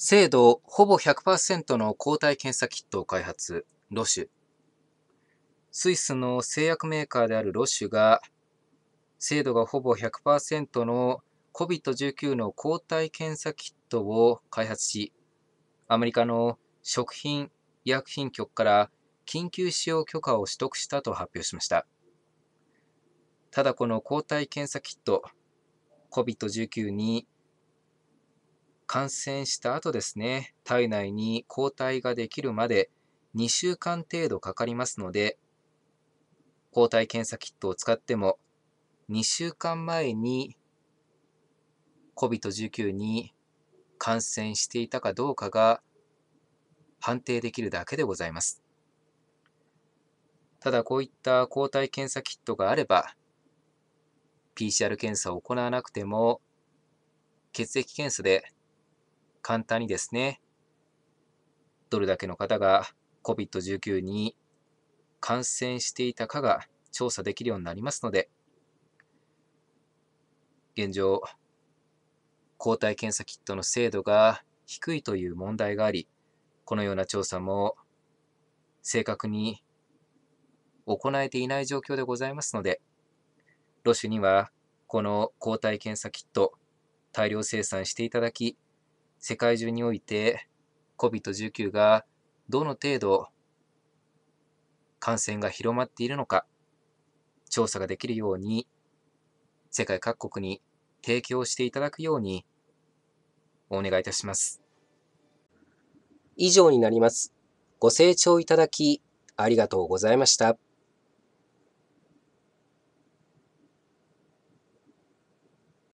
精度ほぼ100%の抗体検査キットを開発、ロシュ。スイスの製薬メーカーであるロシュが、精度がほぼ100%の COVID-19 の抗体検査キットを開発し、アメリカの食品医薬品局から緊急使用許可を取得したと発表しました。ただこの抗体検査キット、COVID-19 に感染した後ですね、体内に抗体ができるまで2週間程度かかりますので、抗体検査キットを使っても2週間前に COVID-19 に感染していたかどうかが判定できるだけでございます。ただこういった抗体検査キットがあれば PCR 検査を行わなくても血液検査で簡単にですね、どれだけの方が COVID-19 に感染していたかが調査できるようになりますので、現状、抗体検査キットの精度が低いという問題があり、このような調査も正確に行えていない状況でございますので、ロシュにはこの抗体検査キット大量生産していただき、世界中において COVID-19 がどの程度感染が広まっているのか調査ができるように世界各国に提供していただくようにお願いいたします。以上になります。ご清聴いただきありがとうございました。